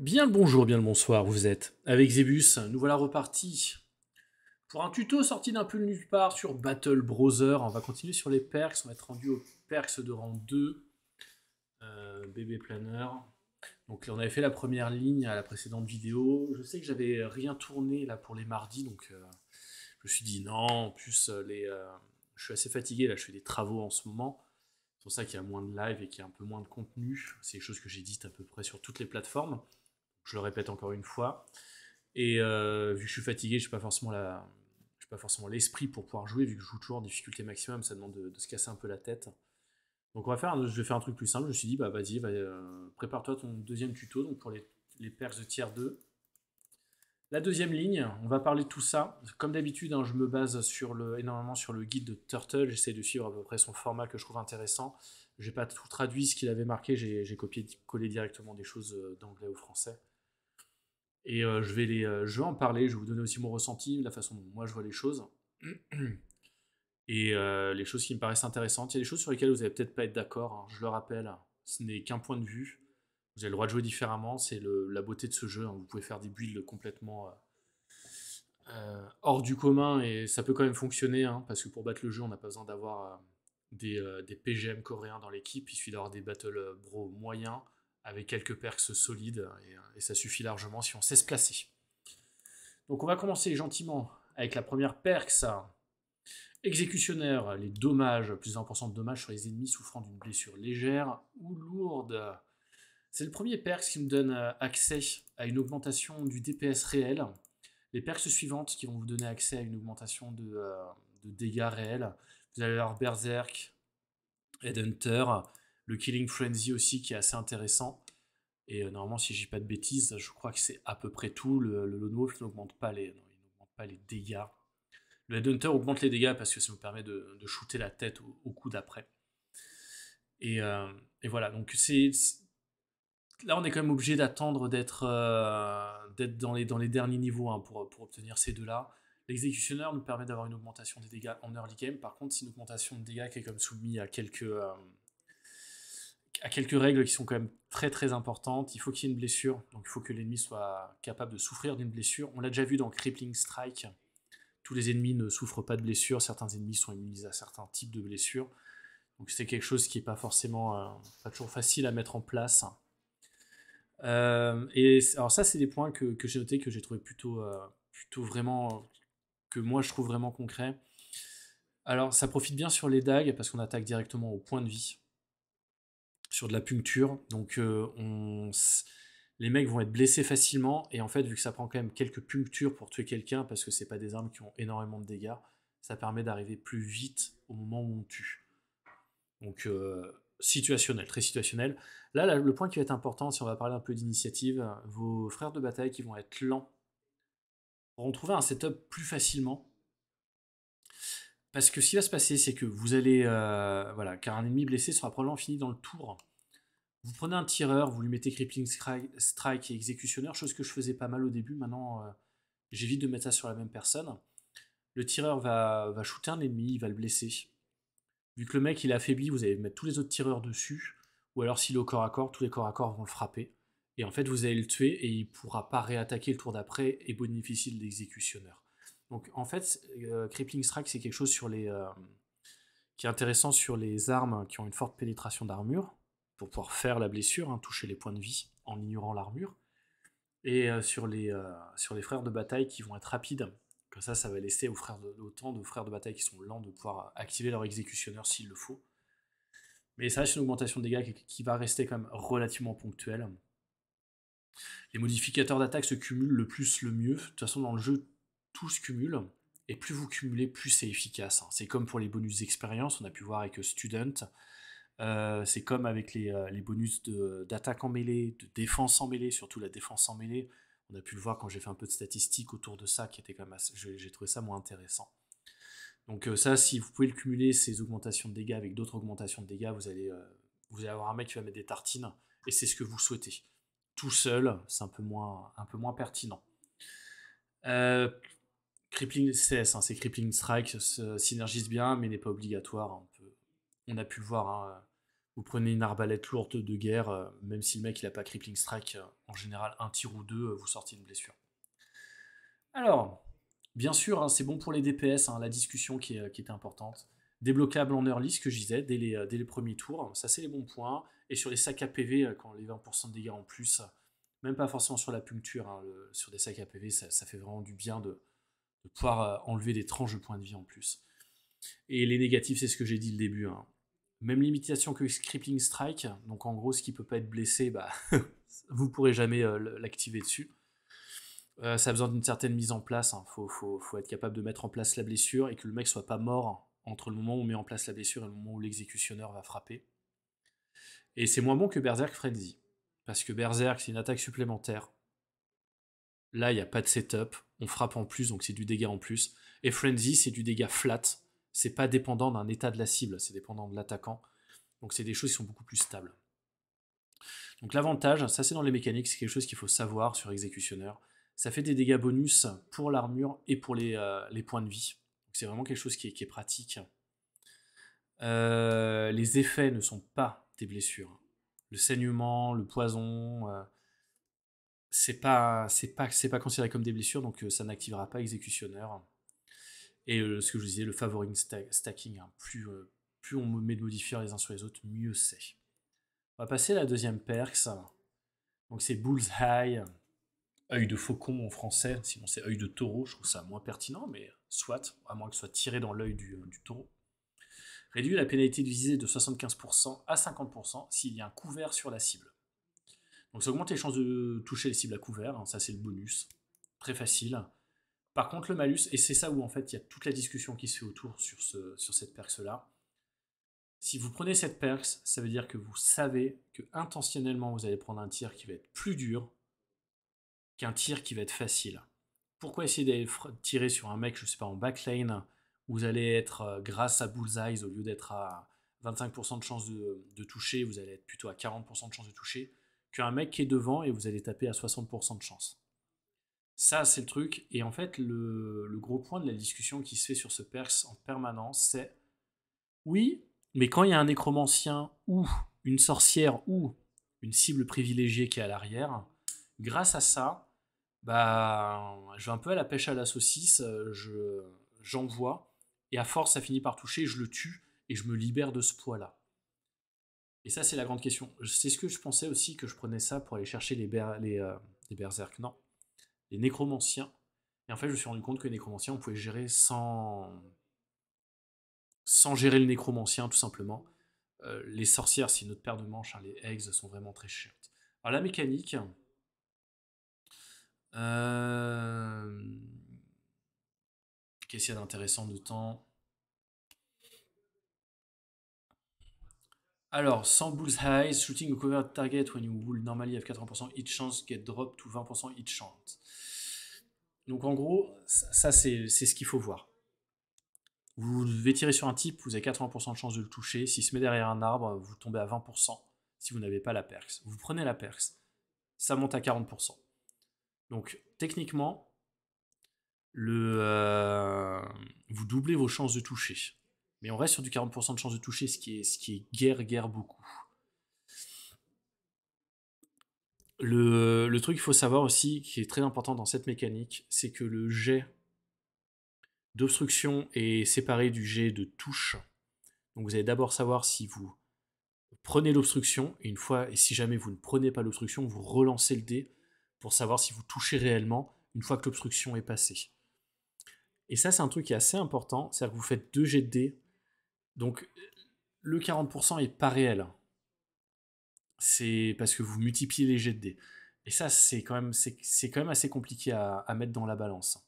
Bien le bonjour, bien le bonsoir, vous êtes avec Zebus. Nous voilà repartis pour un tuto sorti d'un peu nulle part sur Battle Browser. On va continuer sur les perks. On va être rendu aux perks de rang 2. Euh, bébé planner. Donc là, on avait fait la première ligne à la précédente vidéo. Je sais que j'avais rien tourné là pour les mardis, donc euh, je me suis dit non. En plus, euh, les, je suis assez fatigué là. Je fais des travaux en ce moment. C'est pour ça qu'il y a moins de live et qu'il y a un peu moins de contenu. C'est quelque choses que j'ai dit à peu près sur toutes les plateformes. Je le répète encore une fois. Et euh, vu que je suis fatigué, je n'ai pas forcément pas forcément l'esprit pour pouvoir jouer, vu que je joue toujours en difficulté maximum, ça demande de, se casser un peu la tête. Donc on va faire, je vais faire un truc plus simple, je me suis dit, bah vas-y, euh, prépare-toi ton deuxième tuto, donc pour les, les perches de tiers 2. La deuxième ligne, on va parler de tout ça. Comme d'habitude, hein, je me base sur le, énormément sur le guide de Turtle, j'essaie de suivre à peu près son format que je trouve intéressant. Je n'ai pas tout traduit ce qu'il avait marqué, j'ai copié, collé directement des choses euh, d'anglais au français. Et euh, je, vais les, euh, je vais en parler, je vais vous donner aussi mon ressenti, la façon dont moi je vois les choses. Et euh, les choses qui me paraissent intéressantes. Il y a des choses sur lesquelles vous n'allez peut-être pas être d'accord, hein, je le rappelle. Ce n'est qu'un point de vue. Vous avez le droit de jouer différemment, c'est la beauté de ce jeu. Hein. Vous pouvez faire des builds complètement hors du commun et ça peut quand même fonctionner, hein, parce que pour battre le jeu, on n'a pas besoin d'avoir des, PGM coréens dans l'équipe. Il suffit d'avoir des battle bro moyens avec quelques perks solides, hein, euh, et, ça suffit largement si on sait se placer. Donc on va commencer gentiment avec la première perk, ça. Exécutionnaire, les dommages, plus de 1% de dommages sur les ennemis souffrant d'une blessure légère ou lourde. C'est le premier perks qui me donne euh, accès à une augmentation du DPS réel. Les perks suivantes qui vont vous donner accès à une augmentation de, euh, dégâts réels. Vous allez avoir Berserk, Headhunter, le Killing Frenzy aussi qui est assez intéressant. Et euh, normalement, si je dis pas de bêtises, je crois que c'est à peu près tout. Le, le Lone Wolf n'augmente pas, les, pas les dégâts. Le Headhunter augmente les dégâts parce que ça nous permet de, shooter la tête au, coup d'après. Et, euh, voilà, donc c'est. Là, on est quand même obligé d'attendre d'être euh, d'être dans, les, dans les derniers niveaux hein, pour, pour obtenir ces deux-là. L'exécutionneur nous permet d'avoir une augmentation des dégâts en early game. Par contre, c'est une augmentation de dégâts qui est comme soumise à quelques, à quelques règles qui sont quand même très très importantes. Il faut qu'il y ait une blessure, donc il faut que l'ennemi soit capable de souffrir d'une blessure. On l'a déjà vu dans Crippling Strike, tous les ennemis ne souffrent pas de blessures, certains ennemis sont immunisés à certains types de blessures. Donc c'est quelque chose qui n'est pas forcément, euh, pas toujours facile à mettre en place. Euh, et alors ça, c'est des points que, j'ai notés, que j'ai trouvé plutôt, euh, plutôt vraiment, que moi je trouve vraiment concret. Alors ça profite bien sur les dagues parce qu'on attaque directement au point de vie sur de la puncture. Donc euh, on les mecs vont être blessés facilement et en fait vu que ça prend quand même quelques punctures pour tuer quelqu'un parce que c'est pas des armes qui ont énormément de dégâts, ça permet d'arriver plus vite au moment où on tue. Donc euh, situationnel, très situationnel. Là, le point qui va être important si on va parler un peu d'initiative, euh, vos frères de bataille qui vont être lents vont trouver un setup plus facilement parce que ce qui va se passer, c'est que vous allez. Euh, voilà, car un ennemi blessé sera probablement fini dans le tour. Vous prenez un tireur, vous lui mettez Crippling Strike et Exécutionneur, chose que je faisais pas mal au début, maintenant euh, j'évite de mettre ça sur la même personne. Le tireur va, va shooter un ennemi, il va le blesser. Vu que le mec il est affaibli, vous allez mettre tous les autres tireurs dessus, ou alors s'il est au corps à corps, tous les corps à corps vont le frapper. Et en fait, vous allez le tuer et il pourra pas réattaquer le tour d'après et bénéficier de l'exécutionneur. Donc en fait, euh, Crippling Strike, c'est quelque chose sur les, euh, qui est intéressant sur les armes qui ont une forte pénétration d'armure, pour pouvoir faire la blessure, hein, toucher les points de vie en ignorant l'armure, et euh, sur, les, sur les frères de bataille qui vont être rapides. Comme ça, ça va laisser aux frères de, autant de frères de bataille qui sont lents de pouvoir activer leur exécutionneur s'il le faut. Mais ça c'est une augmentation de dégâts qui, qui va rester quand même relativement ponctuelle. Les modificateurs d'attaque se cumulent le plus le mieux. De toute façon, dans le jeu, tout se cumule. Et plus vous cumulez, plus c'est efficace. Hein. C'est comme pour les bonus d'expérience, on a pu voir avec euh, Student. Euh, c'est comme avec les, euh, bonus d'attaque en mêlée, de défense en mêlée, surtout la défense en mêlée. On a pu le voir quand j'ai fait un peu de statistiques autour de ça, qui était quand j'ai trouvé ça moins intéressant. Donc ça, si vous pouvez le cumuler, ces augmentations de dégâts avec d'autres augmentations de dégâts, vous allez, vous avoir un mec qui va mettre des tartines, et c'est ce que vous souhaitez. Tout seul, c'est un peu moins, un peu moins pertinent. Euh, Crippling CS, hein, c'est Crippling Strike, synergise euh, bien, mais n'est pas obligatoire. Hein, on, a pu le voir, hein, euh, vous prenez une arbalète lourde de guerre, euh, même si le mec n'a pas Crippling Strike, en général, un tir ou deux, vous sortez une blessure. Alors, bien sûr, c'est bon pour les DPS, la discussion qui est, importante. Débloquable en early, ce que je disais, dès les, premiers tours, ça c'est les bons points. Et sur les sacs à PV, quand les 20% de dégâts en plus, même pas forcément sur la puncture, sur des sacs à PV, ça fait vraiment du bien de de pouvoir euh, enlever des tranches de points de vie en plus. Et les négatifs, c'est ce que j'ai dit le début. Hein. Même limitation que Crippling Strike, donc en gros, ce qui peut pas être blessé, bah, vous pourrez jamais euh, l'activer dessus. Euh, ça a besoin d'une certaine mise en place. Il hein. faut, être capable de mettre en place la blessure et que le mec soit pas mort entre le moment où on met en place la blessure et le moment où l'exécutionneur va frapper. Et c'est moins bon que Berserk Frenzy. Parce que Berserk, c'est une attaque supplémentaire. Là, il n'y a pas de setup on frappe en plus, donc c'est du dégât en plus. Et Frenzy, c'est du dégât flat, c'est pas dépendant d'un état de la cible, c'est dépendant de l'attaquant. Donc c'est des choses qui sont beaucoup plus stables. Donc l'avantage, ça c'est dans les mécaniques, c'est quelque chose qu'il faut savoir sur Exécutionneur. Ça fait des dégâts bonus pour l'armure et pour les, euh, points de vie. C'est vraiment quelque chose qui est, pratique. Euh, les effets ne sont pas des blessures. Le saignement, le poison, euh, c'est pas c'est pas c'est pas considéré comme des blessures, donc euh, ça n'activera pas exécutionneur. Et euh, ce que je vous disais, le favoring stacking, hein, plus euh, plus on met de modifier les uns sur les autres, mieux c'est. On va passer à la deuxième perks. Donc c'est Bullseye, œil de faucon en français, sinon c'est œil de taureau, je trouve ça moins pertinent, mais soit, à moins que ce soit tiré dans l'œil du, du, taureau. Réduit la pénalité de visée de 75% à 50% s'il y a un couvert sur la cible. Donc ça augmente les chances de toucher les cibles à couvert, hein, ça c'est le bonus, très facile. Par contre le malus, et c'est ça où en fait il y a toute la discussion qui se fait autour sur, ce, sur cette perse là, si vous prenez cette perse ça veut dire que vous savez que intentionnellement vous allez prendre un tir qui va être plus dur qu'un tir qui va être facile. Pourquoi essayer d'aller tirer sur un mec, je sais pas, en backlane, où vous allez être euh, grâce à bullseyes au lieu d'être à 25% de chance de, de toucher, vous allez être plutôt à 40% de chance de toucher qu'un mec qui est devant et vous allez taper à 60% de chance. Ça, c'est le truc. Et en fait, le, gros point de la discussion qui se fait sur ce pers en permanence, c'est oui, mais quand il y a un nécromancien ou une sorcière ou une cible privilégiée qui est à l'arrière, grâce à ça, bah, je vais un peu à la pêche à la saucisse, je, j'envoie, et à force, ça finit par toucher, je le tue, et je me libère de ce poids-là. Et ça, c'est la grande question. C'est ce que je pensais aussi que je prenais ça pour aller chercher les, euh, les, berserk. Non, les nécromanciens. Et en fait, je me suis rendu compte que les nécromanciens, on pouvait gérer sans, sans gérer le nécromancien, tout simplement. Euh, les sorcières, c'est notre paire de manches. Hein. les eggs sont vraiment très chiantes. Alors, la mécanique. Euh, qu'est-ce qu'il y a d'intéressant de temps Alors, bulls high, shooting a cover target when you would normally have 80% hit chance, get dropped to 20% hit chance. Donc en gros, ça c'est ce qu'il faut voir. Vous devez tirer sur un type, vous avez 80% de chance de le toucher. S'il se met derrière un arbre, vous tombez à 20% si vous n'avez pas la Perks. Vous prenez la Perks, ça monte à 40%. Donc techniquement, le, euh, vous doublez vos chances de toucher mais on reste sur du 40% de chance de toucher, ce qui est, ce qui est guère, guère beaucoup. Le, truc qu'il faut savoir aussi, qui est très important dans cette mécanique, c'est que le jet d'obstruction est séparé du jet de touche. Donc vous allez d'abord savoir si vous prenez l'obstruction, et une fois, et si jamais vous ne prenez pas l'obstruction, vous relancez le dé pour savoir si vous touchez réellement une fois que l'obstruction est passée. Et ça, c'est un truc qui est assez important, c'est-à-dire que vous faites deux jets de dé, donc, le 40% est pas réel. C'est parce que vous multipliez les jets de dés. Et ça, c'est quand, même, c'est, quand même assez compliqué à, mettre dans la balance.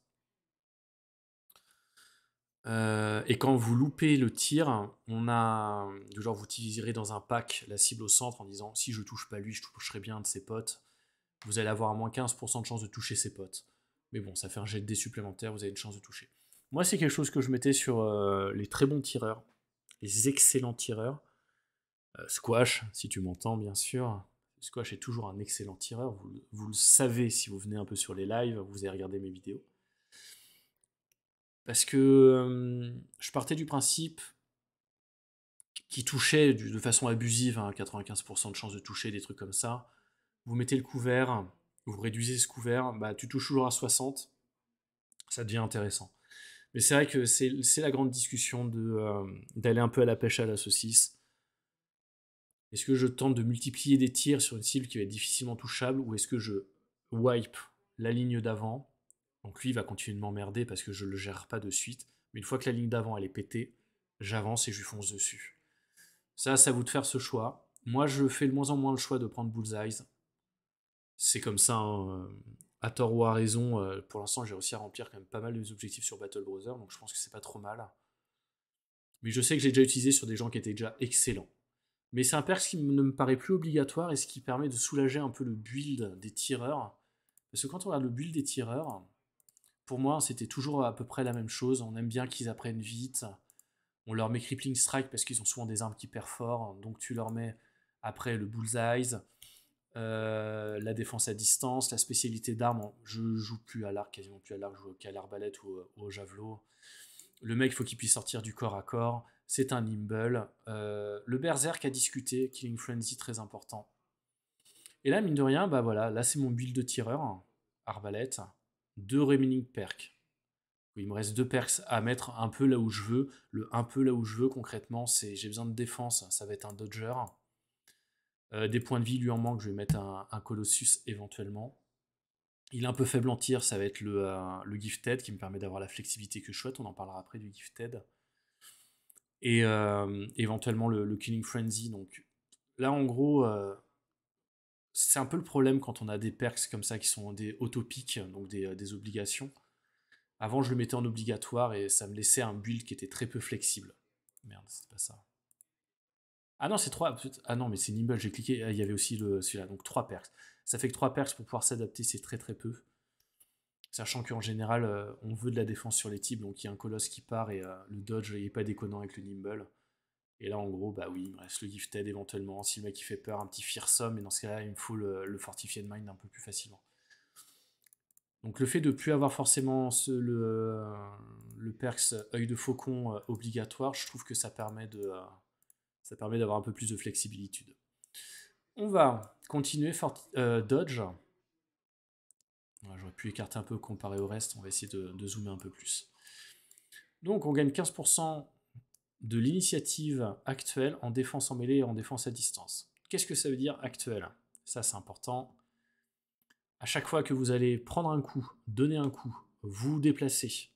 Euh, et quand vous loupez le tir, on a. Genre, vous utiliserez dans un pack la cible au centre en disant si je touche pas lui, je toucherai bien un de ses potes. Vous allez avoir à moins 15% de chance de toucher ses potes. Mais bon, ça fait un jet de dés supplémentaire, vous avez une chance de toucher. Moi, c'est quelque chose que je mettais sur euh, les très bons tireurs excellents tireurs. Euh, squash, si tu m'entends, bien sûr. Squash est toujours un excellent tireur. Vous, le savez si vous venez un peu sur les lives, vous avez regardé mes vidéos. Parce que euh, je partais du principe qui touchait de façon abusive, 95% hein, de chances de toucher, des trucs comme ça. Vous mettez le couvert, vous réduisez ce couvert, bah, tu touches toujours à 60, ça devient intéressant. Mais c'est vrai que c'est la grande discussion euh, d'aller un peu à la pêche à la saucisse. Est-ce que je tente de multiplier des tirs sur une cible qui va être difficilement touchable ou est-ce que je wipe la ligne d'avant Donc lui, il va continuer de m'emmerder parce que je ne le gère pas de suite. Mais une fois que la ligne d'avant, elle est pétée, j'avance et je lui fonce dessus. Ça, ça vous de faire ce choix. Moi, je fais de moins en moins le choix de prendre Bullseye. C'est comme ça, hein, à tort ou à raison, euh, pour l'instant, j'ai réussi à remplir quand même pas mal de objectifs sur Battle Brother, donc je pense que c'est pas trop mal. Mais je sais que j'ai déjà utilisé sur des gens qui étaient déjà excellents. Mais c'est un perk qui ne me paraît plus obligatoire et ce qui permet de soulager un peu le build des tireurs. Parce que quand on regarde le build des tireurs, pour moi, c'était toujours à peu près la même chose. On aime bien qu'ils apprennent vite. On leur met Crippling Strike parce qu'ils ont souvent des armes qui perforent. Donc tu leur mets après le Bullseye, euh, la défense à distance, la spécialité d'armes. Je joue plus à l'arc, quasiment plus à l'arc, je joue qu'à l'arbalète euh, ou, au javelot. Le mec, il faut qu'il puisse sortir du corps à corps. C'est un nimble. Euh, le berserk à discuter, Killing Frenzy, très important. Et là, mine de rien, bah voilà, là c'est mon build de tireur, hein. arbalète, deux remaining perks. Il me reste deux perks à mettre un peu là où je veux. Le un peu là où je veux, concrètement, c'est j'ai besoin de défense, ça va être un dodger. Euh, des points de vie lui en manque, je vais mettre un, Colossus éventuellement. Il est un peu faible en tir, ça va être le, euh, le Gifted qui me permet d'avoir la flexibilité que je souhaite, on en parlera après du Gifted. Et euh, éventuellement le, Killing Frenzy. Donc là en gros, c'est un peu le problème quand on a des perks comme ça qui sont des autopiques, donc des, des obligations. Avant je le mettais en obligatoire et ça me laissait un build qui était très peu flexible. Merde, c'est pas ça. Ah non, c'est 3. Ah non, mais c'est Nimble, j'ai cliqué. Il y avait aussi celui-là, donc 3 perks. Ça fait que 3 perks pour pouvoir s'adapter, c'est très très peu. Sachant qu'en général, euh, on veut de la défense sur les types, donc il y a un colosse qui part et euh, le dodge n'est pas déconnant avec le Nimble. Et là, en gros, bah oui, il me reste le Gifted éventuellement. Si le mec il fait peur, un petit Fearsome, et dans ce cas-là, il me faut le, fortifier Fortified Mind un peu plus facilement. Donc le fait de ne plus avoir forcément euh, le, perks œil de faucon obligatoire, je trouve que ça permet de, ça permet d'avoir un peu plus de flexibilité. On va continuer euh, Dodge. J'aurais pu écarter un peu comparé au reste. On va essayer de, de zoomer un peu plus. Donc on gagne 15% de l'initiative actuelle en défense en mêlée et en défense à distance. Qu'est-ce que ça veut dire actuel Ça c'est important. À chaque fois que vous allez prendre un coup, donner un coup, vous déplacer,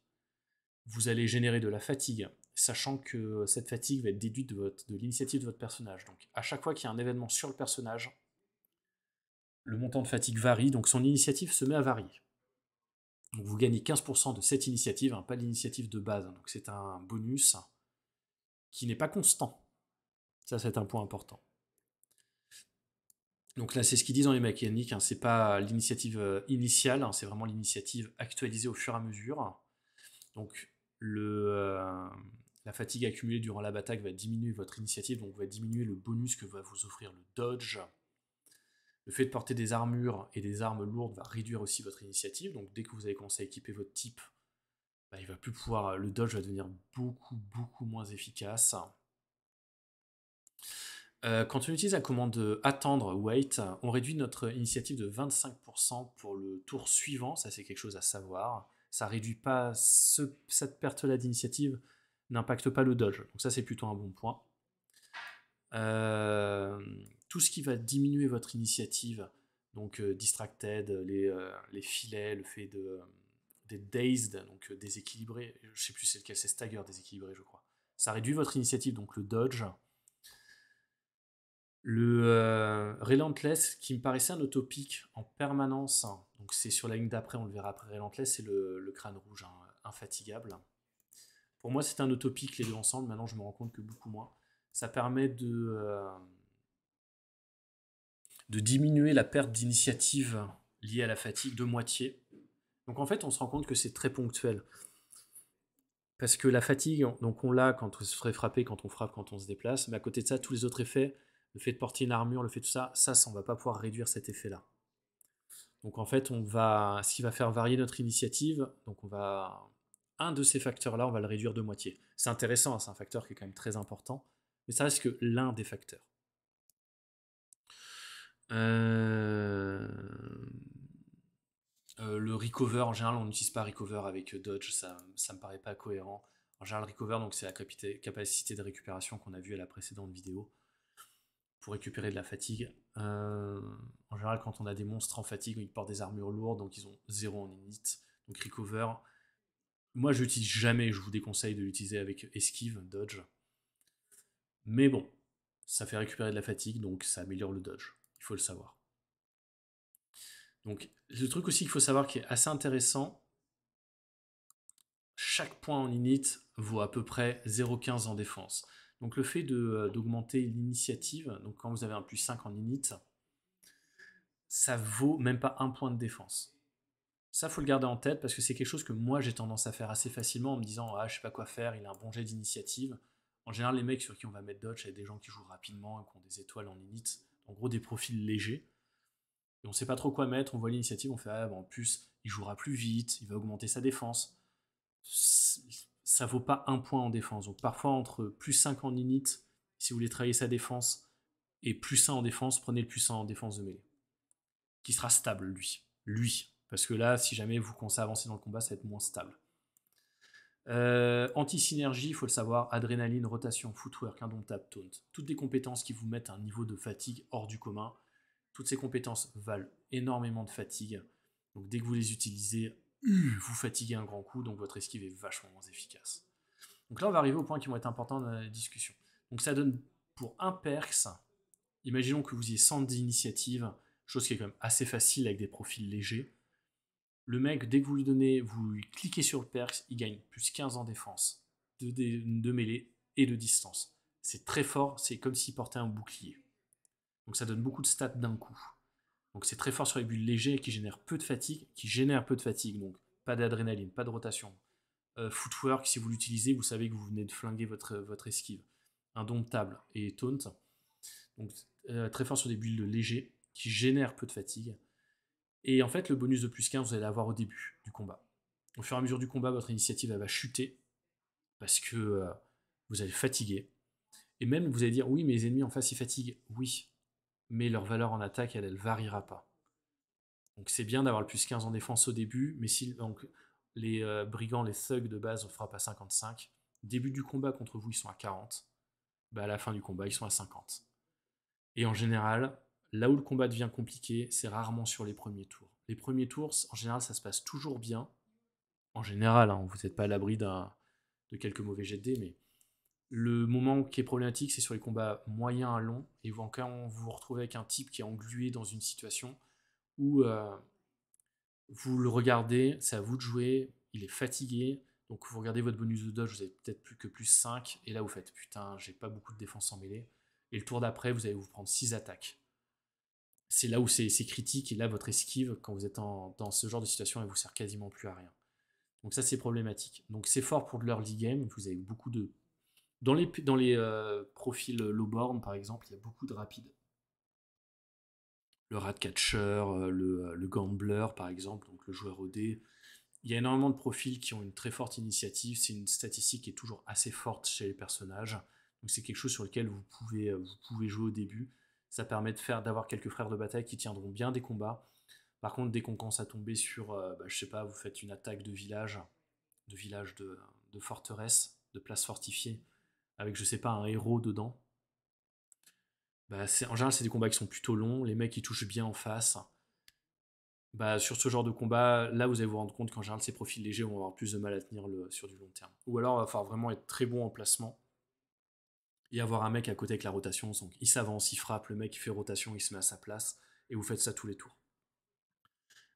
vous allez générer de la fatigue, sachant que cette fatigue va être déduite de, l'initiative de votre personnage. Donc à chaque fois qu'il y a un événement sur le personnage, le montant de fatigue varie, donc son initiative se met à varier. Donc vous gagnez 15% de cette initiative, hein, pas pas l'initiative de base, donc c'est un bonus qui n'est pas constant. Ça c'est un point important. Donc là c'est ce qu'ils disent dans les mécaniques, hein. c'est pas l'initiative euh, initiale, hein. c'est vraiment l'initiative actualisée au fur et à mesure. Donc le, euh, la fatigue accumulée durant la bataille va diminuer votre initiative, donc va diminuer le bonus que va vous offrir le dodge. Le fait de porter des armures et des armes lourdes va réduire aussi votre initiative, donc dès que vous avez commencé à équiper votre type, bah, il va plus pouvoir, le dodge va devenir beaucoup beaucoup moins efficace. Euh, quand on utilise la commande attendre, wait, on réduit notre initiative de 25% pour le tour suivant, ça c'est quelque chose à savoir. Ça réduit pas cette perte-là d'initiative, n'impacte pas le dodge. Donc ça, c'est plutôt un bon point. Euh, tout ce qui va diminuer votre initiative, donc euh, distracted, les, euh, les, filets, le fait de, des dazed, donc déséquilibré, je sais plus c'est lequel, c'est stagger déséquilibré, je crois. Ça réduit votre initiative, donc le dodge. Le relentless, qui me paraissait un autopic en permanence, donc c'est sur la ligne d'après, on le verra après relentless, c'est le, crâne rouge hein, infatigable. Pour moi, c'est un utopique les deux ensemble. Maintenant, je me rends compte que beaucoup moins. Ça permet euh, de, diminuer la perte d'initiative liée à la fatigue de moitié. Donc en fait, on se rend compte que c'est très ponctuel. Parce que la fatigue, donc on l'a quand on se ferait frapper, quand on frappe, quand on se déplace, mais à côté de ça, tous les autres effets, le fait de porter une armure, le fait de tout ça, ça, ça on va pas pouvoir réduire cet effet-là. Donc en fait, on va, ce qui va faire varier notre initiative, donc on va, un de ces facteurs-là, on va le réduire de moitié. C'est intéressant, hein, c'est un facteur qui est quand même très important, mais ça reste que l'un des facteurs. Euh, euh, le recover, en général, on n'utilise pas recover avec euh, Dodge, ça ne me paraît pas cohérent. En général, recover, donc c'est la capacité de récupération qu'on a vue à la précédente vidéo pour récupérer de la fatigue. en général, quand on a des monstres en fatigue, ils portent des armures lourdes, donc ils ont zéro en init. Donc recover, moi, je l'utilise jamais, je vous déconseille de l'utiliser avec esquive, dodge. Mais bon, ça fait récupérer de la fatigue, donc ça améliore le dodge. Il faut le savoir. Donc, le truc aussi qu'il faut savoir qui est assez intéressant, chaque point en init vaut à peu près 0,15 en défense. Donc le fait euh, d'augmenter l'initiative, donc quand vous avez un plus 5 en init, ça vaut même pas un point de défense. Ça, faut le garder en tête parce que c'est quelque chose que moi j'ai tendance à faire assez facilement en me disant ah je sais pas quoi faire, il a un bon jet d'initiative. En général, les mecs sur qui on va mettre dodge, c'est des gens qui jouent rapidement, qui ont des étoiles en init, en gros des profils légers. Et on sait pas trop quoi mettre, on voit l'initiative, on fait ah bah, en plus il jouera plus vite, il va augmenter sa défense. Ça vaut pas un point en défense. Donc parfois entre plus 5 en init, si vous voulez travailler sa défense, et plus 1 en défense, prenez le plus 1 en défense de mêlée. Qui sera stable lui. Lui, parce que là, si jamais vous commencez à avancer dans le combat, ça va être moins stable. Euh, anti-synergie, il faut le savoir, adrénaline, rotation, footwork, indomptable, taunt. Toutes des compétences qui vous mettent un niveau de fatigue hors du commun. Toutes ces compétences valent énormément de fatigue. Donc dès que vous les utilisez, vous fatiguez un grand coup, donc votre esquive est vachement moins efficace. Donc là, on va arriver au point qui vont être importants dans la discussion. Donc ça donne pour un perks, imaginons que vous ayez 110 initiatives, chose qui est quand même assez facile avec des profils légers. Le mec, dès que vous lui donnez, vous cliquez sur le perks, il gagne plus 15 en défense, de, mêlée et de distance. C'est très fort, c'est comme s'il portait un bouclier. Donc ça donne beaucoup de stats d'un coup. Donc c'est très fort sur les bulles légers qui génèrent peu de fatigue, qui génèrent peu de fatigue, donc pas d'adrénaline, pas de rotation. Euh, footwork, si vous l'utilisez, vous savez que vous venez de flinguer votre, votre esquive. Indomptable et taunt. Donc euh, très fort sur des bulles légers qui génèrent peu de fatigue. Et en fait, le bonus de plus 15, vous allez l'avoir au début du combat. Au fur et à mesure du combat, votre initiative elle va chuter parce que euh, vous allez fatiguer. Et même, vous allez dire oui, mes ennemis en face, ils fatiguent. Oui, mais leur valeur en attaque, elle, elle variera pas. Donc c'est bien d'avoir le plus 15 en défense au début, mais si donc, les euh, brigands, les thugs de base, on frappe à 55. Début du combat contre vous, ils sont à 40. Bah, à la fin du combat, ils sont à 50. Et en général, là où le combat devient compliqué, c'est rarement sur les premiers tours. Les premiers tours, en général, ça se passe toujours bien. En général, hein, vous n'êtes pas à l'abri de quelques mauvais jets de dés, mais le moment qui est problématique, c'est sur les combats moyens à long, et vous, quand vous vous retrouvez avec un type qui est englué dans une situation où euh, vous le regardez, c'est à vous de jouer, il est fatigué, donc vous regardez votre bonus de dodge, vous avez peut-être plus que plus 5, et là vous faites putain, j'ai pas beaucoup de défense en mêlée, et le tour d'après, vous allez vous prendre 6 attaques c'est là où c'est critique et là votre esquive quand vous êtes dans ce genre de situation elle vous sert quasiment plus à rien. Donc ça c'est problématique. Donc c'est fort pour de l'early game, vous avez beaucoup de dans les dans les euh, profils euh, low born par exemple, il y a beaucoup de rapides. Le rat catcher, euh, le, gambler par exemple, donc le joueur au Il y a énormément de profils qui ont une très forte initiative, c'est une statistique qui est toujours assez forte chez les personnages. Donc c'est quelque chose sur lequel vous pouvez vous pouvez jouer au début ça permet de faire d'avoir quelques frères de bataille qui tiendront bien des combats. Par contre, dès qu'on commence à tomber sur, euh, bah, je sais pas, vous faites une attaque de village, de village de, forteresse, de place fortifiée, avec je sais pas un héros dedans. Bah, en général, c'est des combats qui sont plutôt longs. Les mecs ils touchent bien en face. Bah, sur ce genre de combat, là, vous allez vous rendre compte qu'en général, ces profils légers vont avoir plus de mal à tenir le, sur du long terme. Ou alors, il va falloir vraiment être très bon en placement et avoir un mec à côté avec la rotation. Donc il s'avance, il frappe, le mec il fait rotation, il se met à sa place, et vous faites ça tous les tours.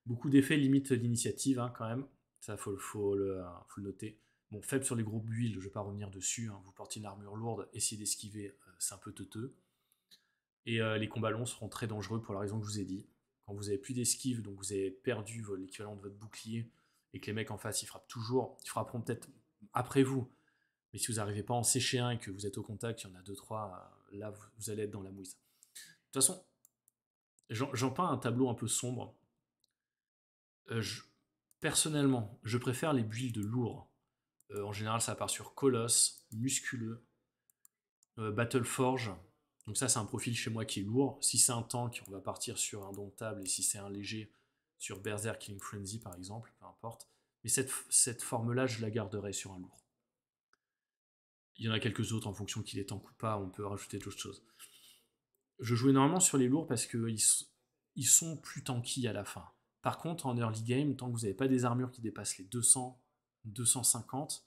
Beaucoup d'effets limitent l'initiative hein, quand même, ça faut, faut, le, noter. Bon, faible sur les groupes d'huile, je ne vais pas revenir dessus, hein. vous portez une armure lourde, essayez d'esquiver, euh, c'est un peu teuteux. Et euh, les combats longs seront très dangereux pour la raison que je vous ai dit. Quand vous n'avez plus d'esquive, donc vous avez perdu euh, l'équivalent de votre bouclier, et que les mecs en face ils frappent toujours, ils frapperont peut-être après vous, mais si vous n'arrivez pas à en sécher un et que vous êtes au contact, il y en a deux, trois, euh, là, vous, allez être dans la mouise. De toute façon, j'en peins un tableau un peu sombre. Euh, personnellement, je préfère les builds lourds. Euh, en général, ça part sur Colosse, Musculeux, Battleforge. Donc ça, c'est un profil chez moi qui est lourd. Si c'est un tank, on va partir sur un table. Et si c'est un léger, sur Berserk King Frenzy, par exemple, peu importe. Mais cette, cette forme-là, je la garderai sur un lourd. Il y en a quelques autres en fonction qu'il est en ou pas, on peut rajouter d'autres choses. Je joue énormément sur les lourds parce qu'ils ils sont plus tanky à la fin. Par contre, en early game, tant que vous n'avez pas des armures qui dépassent les 200, 250,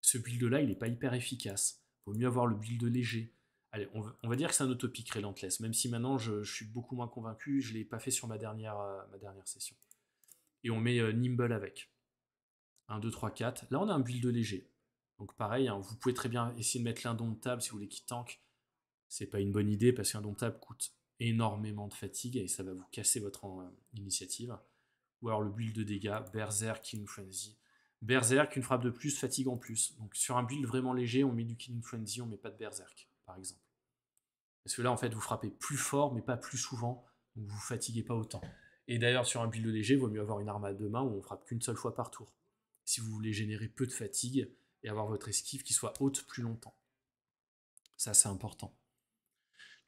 ce build-là, il n'est pas hyper efficace. Vaut mieux avoir le build léger. Allez, on, va dire que c'est un autopic Relentless, même si maintenant je, suis beaucoup moins convaincu, je ne l'ai pas fait sur ma dernière, euh, ma dernière session. Et on met euh, Nimble avec. 1, 2, 3, 4. Là, on a un build léger. Donc pareil, hein, vous pouvez très bien essayer de mettre l'indomptable si vous voulez qu'il tank. C'est pas une bonne idée parce qu'indomptable coûte énormément de fatigue et ça va vous casser votre euh, initiative. Ou alors le build de dégâts, Berserk, Killing Frenzy. Berserk, une frappe de plus, fatigue en plus. Donc sur un build vraiment léger, on met du Killing Frenzy, on met pas de Berserk, par exemple. Parce que là, en fait, vous frappez plus fort, mais pas plus souvent, donc vous fatiguez pas autant. Et d'ailleurs, sur un build léger, il vaut mieux avoir une arme à deux mains où on frappe qu'une seule fois par tour. Si vous voulez générer peu de fatigue, et avoir votre esquive qui soit haute plus longtemps. Ça, c'est important.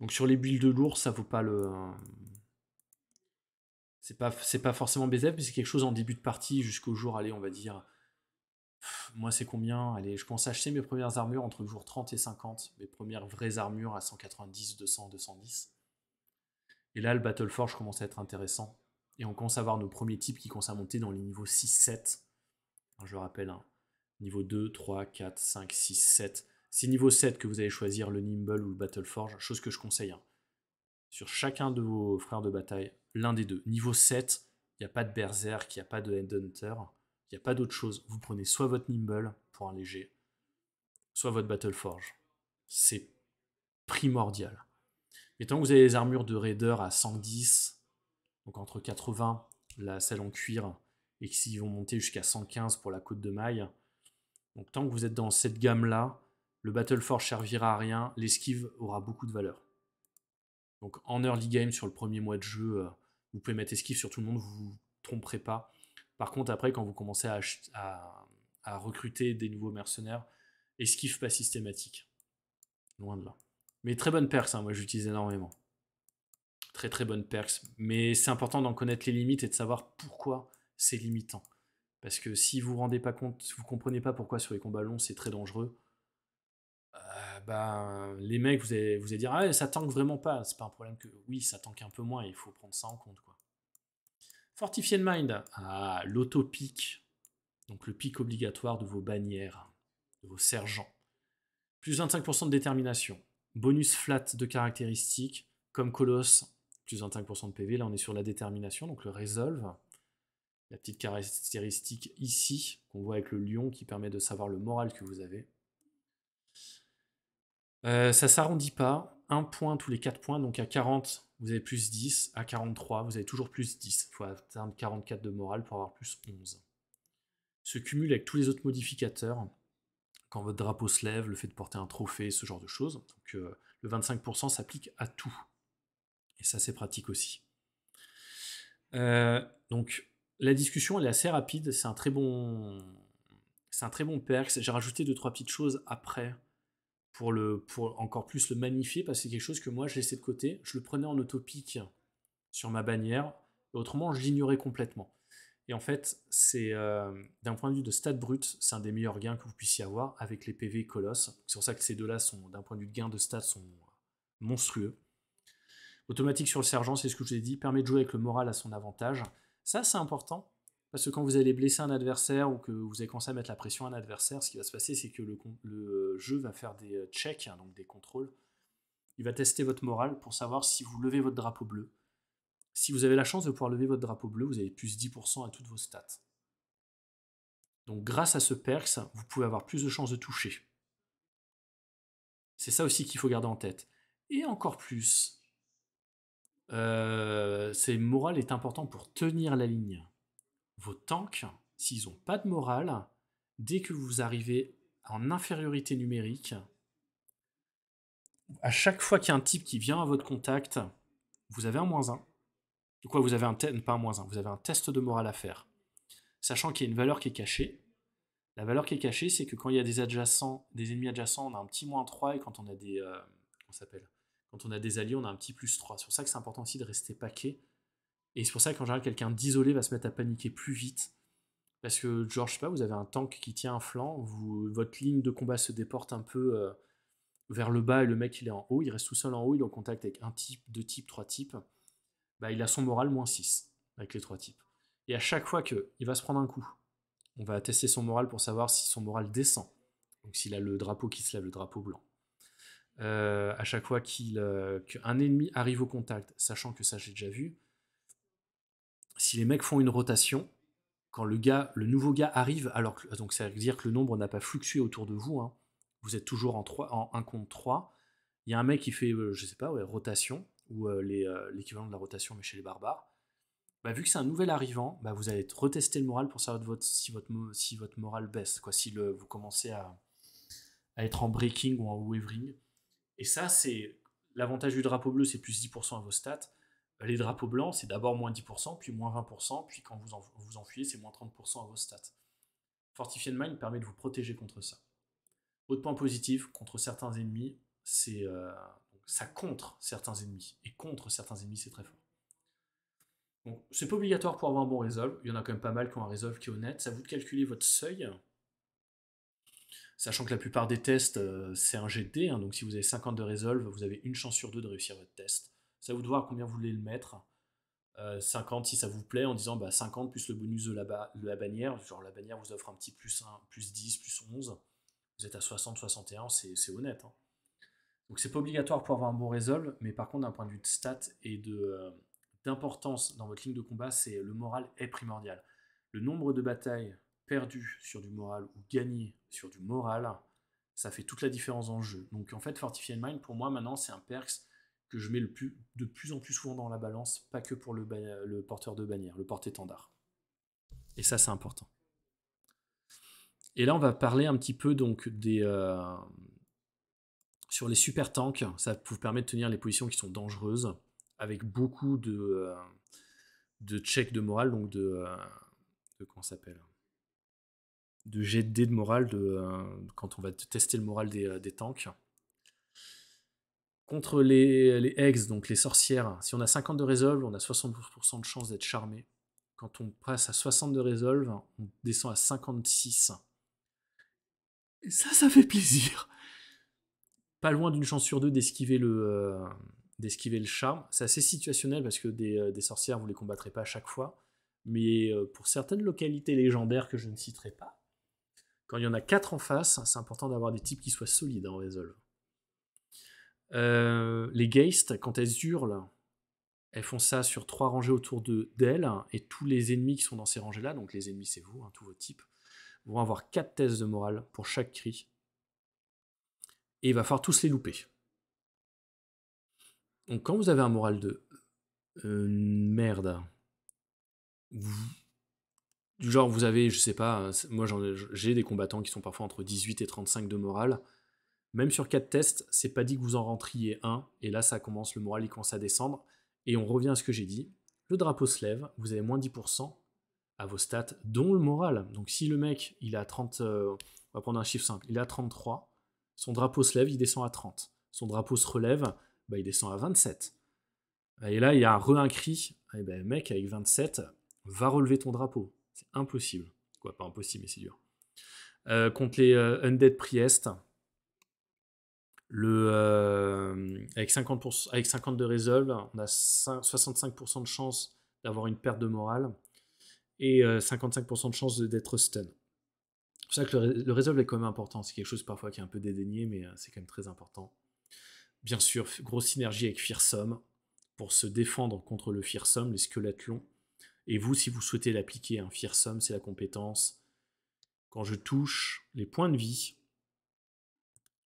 Donc sur les builds de l'ours, ça vaut pas le. C'est pas, c'est pas forcément baiser, mais c'est quelque chose en début de partie jusqu'au jour, allez, on va dire. moi, c'est combien Allez, je pense acheter mes premières armures entre le jour 30 et 50, mes premières vraies armures à 190, 200, 210. Et là, le Battle Forge commence à être intéressant. Et on commence à avoir nos premiers types qui commencent à monter dans les niveaux 6-7. Je le rappelle, hein, Niveau 2, 3, 4, 5, 6, 7. C'est niveau 7 que vous allez choisir le Nimble ou le Battleforge, chose que je conseille. Hein. Sur chacun de vos frères de bataille, l'un des deux. Niveau 7, il n'y a pas de Berserk, il n'y a pas de Headhunter, il n'y a pas d'autre chose. Vous prenez soit votre Nimble pour un léger, soit votre Battleforge. C'est primordial. Et tant que vous avez les armures de Raider à 110, donc entre 80, la salle en cuir, et qui vont monter jusqu'à 115 pour la côte de maille, donc tant que vous êtes dans cette gamme-là, le Battle Forge servira à rien, l'esquive aura beaucoup de valeur. Donc en early game, sur le premier mois de jeu, euh, vous pouvez mettre esquive sur tout le monde, vous ne vous tromperez pas. Par contre, après, quand vous commencez à, recruter des nouveaux mercenaires, esquive pas systématique. Loin de là. Mais très bonne perks, hein, moi j'utilise énormément. Très très bonne perks. Mais c'est important d'en connaître les limites et de savoir pourquoi c'est limitant. Parce que si vous ne rendez pas compte, si vous comprenez pas pourquoi sur les combats longs c'est très dangereux, euh, ben, les mecs, vous allez, vous allez dire Ah, ça tanque vraiment pas. C'est pas un problème que. Oui, ça tanque un peu moins et il faut prendre ça en compte. quoi. Fortifier le mind. Ah, l'auto-pic. Donc le pic obligatoire de vos bannières, de vos sergents. Plus 25% de détermination. Bonus flat de caractéristiques, comme Colosse, plus 25% de PV. Là, on est sur la détermination, donc le Resolve. La petite caractéristique ici, qu'on voit avec le lion, qui permet de savoir le moral que vous avez. Euh, ça s'arrondit pas. Un point tous les quatre points. Donc à 40, vous avez plus 10. À 43, vous avez toujours plus 10. Il faut atteindre 44 de morale pour avoir plus 11. Se cumule avec tous les autres modificateurs. Quand votre drapeau se lève, le fait de porter un trophée, ce genre de choses. Donc euh, le 25% s'applique à tout. Et ça, c'est pratique aussi. Euh, donc la discussion elle est assez rapide, c'est un très bon c'est un très bon perks. J'ai rajouté deux trois petites choses après pour le pour encore plus le magnifier parce que c'est quelque chose que moi je laissais de côté, je le prenais en autopique sur ma bannière autrement je l'ignorais complètement. Et en fait, c'est euh, d'un point de vue de stats brut, c'est un des meilleurs gains que vous puissiez avoir avec les PV Colosses. C'est pour ça que ces deux-là sont d'un point de vue de gain de stats sont monstrueux. Automatique sur le sergent, c'est ce que je vous ai dit, permet de jouer avec le moral à son avantage. Ça, c'est important. Parce que quand vous allez blesser un adversaire ou que vous allez commencer à mettre la pression à un adversaire, ce qui va se passer, c'est que le, euh, jeu va faire des euh, checks, hein, donc des contrôles. Il va tester votre morale pour savoir si vous levez votre drapeau bleu. Si vous avez la chance de pouvoir lever votre drapeau bleu, vous avez plus 10% à toutes vos stats. Donc grâce à ce perks, vous pouvez avoir plus de chances de toucher. C'est ça aussi qu'il faut garder en tête. Et encore plus, euh, c'est moral est important pour tenir la ligne. Vos tanks, s'ils n'ont pas de morale, dès que vous arrivez en infériorité numérique, à chaque fois qu'il y a un type qui vient à votre contact, vous avez un moins 1. Du coup, vous avez un pas vous avez un test de morale à faire. Sachant qu'il y a une valeur qui est cachée. La valeur qui est cachée, c'est que quand il y a des adjacents, des ennemis adjacents, on a un petit moins 3 et quand on a des. Euh, on s'appelle quand on a des alliés, on a un petit plus 3. C'est pour ça que c'est important aussi de rester paquet. Et c'est pour ça qu'en général, quelqu'un d'isolé va se mettre à paniquer plus vite. Parce que, genre, je sais pas, vous avez un tank qui tient un flanc, votre ligne de combat se déporte un peu euh, vers le bas et le mec il est en haut, il reste tout seul en haut, il est en contact avec un type, deux types, trois types. Bah, il a son moral moins 6 avec les trois types. Et à chaque fois qu'il va se prendre un coup, on va tester son moral pour savoir si son moral descend. Donc s'il a le drapeau qui se lève, le drapeau blanc. Euh, à chaque fois euh, qu'un ennemi arrive au contact, sachant que ça j'ai déjà vu, si les mecs font une rotation, quand le gars, le nouveau gars arrive, alors donc ça veut dire que le nombre n'a pas fluctué autour de vous, hein. vous êtes toujours en, en 1 contre 3, il y a un mec qui fait, euh, je sais pas, rotation, ou l'équivalent de la rotation mais chez les barbares, bah, vu que c'est un nouvel arrivant, bah, vous allez retester le moral pour savoir si, votre, si votre morale baisse, quoi, si vous commencez à, à être en breaking ou en wavering. Et ça, c'est l'avantage du drapeau bleu, c'est plus 10% à vos stats. Euh, les drapeaux blancs, c'est d'abord moins 10%, puis moins 20%, puis quand vous vous enfuyez, c'est moins 30% à vos stats. Fortifier Fortified Mind permet de vous protéger contre ça. Autre point positif, contre certains ennemis, c'est euh, ça contre certains ennemis. Et contre certains ennemis, c'est très fort. Donc, c'est pas obligatoire pour avoir un bon résolve. Il y en a quand même pas mal qui ont un résolve qui est honnête. Ça vous de calculer votre seuil sachant que la plupart des tests, euh, c'est un GT, hein, donc si vous avez 50 de résolve, vous avez une chance sur deux de réussir votre test. Ça vous de combien vous voulez le mettre. 50 euh, si ça vous plaît, en disant 50 bah, plus le bonus de la, la bannière, genre la bannière vous offre un petit plus 1, plus 10, plus 11. Vous êtes à 60, 61, c'est honnête. Hein. Donc c'est pas obligatoire pour avoir un bon résolve, mais par contre d'un point de vue de stat et de euh, d'importance dans votre ligne de combat, c'est le moral est primordial. Le nombre de batailles perdu sur du moral ou gagné sur du moral, ça fait toute la différence en jeu. Donc en fait, Fortify Mind, pour moi, maintenant, c'est un perks que je mets de plus en plus souvent dans la balance, pas que pour le, porteur de bannière, le porte-étendard. Et ça, c'est important. Et là, on va parler un petit peu donc des. Euh, sur les super tanks, ça vous permet de tenir les positions qui sont dangereuses, avec beaucoup de, euh, de checks de morale, donc de. Euh, comment de s'appelle de jet de morale euh, quand on va tester le moral euh, des, tanks. Contre les, les ex, donc les sorcières, si on a 50 de résolve, on a 60% de chance d'être charmé. Quand on passe à 60 de résolve, on descend à 56. Et ça, ça fait plaisir. Pas loin d'une chance sur deux d'esquiver le, charme. Euh, d'esquiver le charme C'est assez situationnel parce que des, des, sorcières, vous les combattrez pas à chaque fois. Mais pour certaines localités légendaires que je ne citerai pas, quand il y en a quatre en face, c'est important d'avoir des types qui soient solides en résolve. Euh, les Geist, quand elles hurlent, elles font ça sur trois rangées autour d'elles, et tous les ennemis qui sont dans ces rangées-là, donc les ennemis c'est vous, hein, tous vos types, vont avoir quatre tests de morale pour chaque cri. Et il va falloir tous les louper. Donc quand vous avez un moral de euh, merde, vous, du genre, vous avez, je sais pas, euh, moi j'ai des combattants qui sont parfois entre 18 et 35 de morale. Même sur 4 tests, c'est pas dit que vous en rentriez un, et là ça commence, le moral il commence à descendre, et on revient à ce que j'ai dit. Le drapeau se lève, vous avez moins 10% à vos stats, dont le moral. Donc si le mec, il a 30, euh, on va prendre un chiffre simple, il a 33, son drapeau se lève, il descend à 30. Son drapeau se relève, bah, il descend à 27. Et là, il y a un re incrit et eh ben, mec, avec 27, va relever ton drapeau. C'est impossible. Quoi, pas impossible, mais c'est dur. Euh, contre les euh, Undead Priest, le, euh, avec, 50 avec de résolve, on a 65% de chance d'avoir une perte de morale et 55% de chance d'être stun. C'est pour ça que le, résolve est quand même important. C'est quelque chose parfois qui est un peu dédaigné, mais c'est quand même très important. Bien sûr, grosse synergie avec Fearsome pour se défendre contre le Fearsome, les squelettes longs. Et vous, si vous souhaitez l'appliquer, un hein, fearsome, c'est la compétence. Quand je touche les points de vie,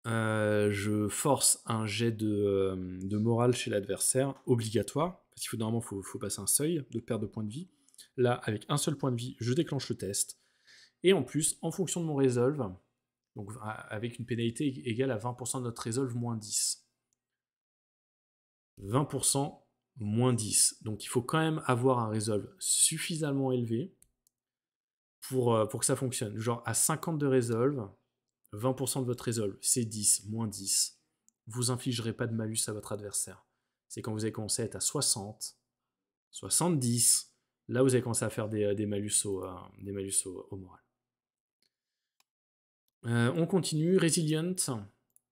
euh, je force un jet euh, de, morale chez l'adversaire, obligatoire, parce qu'il faut normalement faut, faut, passer un seuil de perte de points de vie. Là, avec un seul point de vie, je déclenche le test. Et en plus, en fonction de mon résolve, donc avec une pénalité égale à 20% de notre résolve, moins 10. 20% moins 10. Donc il faut quand même avoir un résolve suffisamment élevé pour, euh, pour que ça fonctionne. Genre à 50 de résolve, 20% de votre résolve, c'est 10, moins 10. Vous infligerez pas de malus à votre adversaire. C'est quand vous avez commencé à être à 60, 70, là vous avez commencé à faire des, malus euh, au, des malus au, euh, moral. on continue, Resilient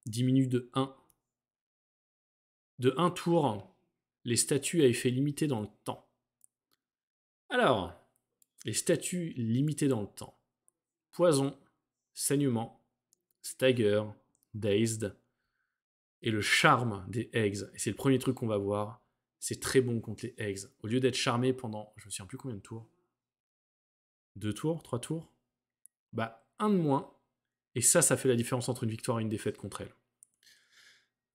diminue de 1. De 1 tour les statuts à effet limité dans le temps. Alors, les statuts limités dans le temps. Poison, saignement, stagger, dazed, et le charme des eggs. Et c'est le premier truc qu'on va voir. C'est très bon contre les eggs. Au lieu d'être charmé pendant, je ne me souviens plus combien de tours, deux tours, trois tours, bah un de moins. Et ça, ça fait la différence entre une victoire et une défaite contre elle.